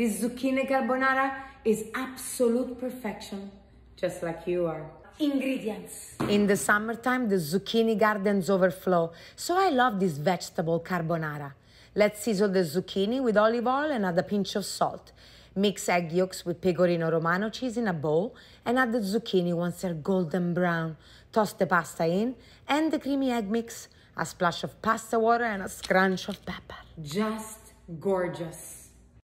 This zucchini carbonara is absolute perfection, just like you are. Ingredients. In the summertime, the zucchini gardens overflow, so I love this vegetable carbonara. Let's season the zucchini with olive oil and add a pinch of salt. Mix egg yolks with pecorino romano cheese in a bowl and add the zucchini once they're golden brown. Toss the pasta in and the creamy egg mix, a splash of pasta water and a scrunch of pepper. Just gorgeous.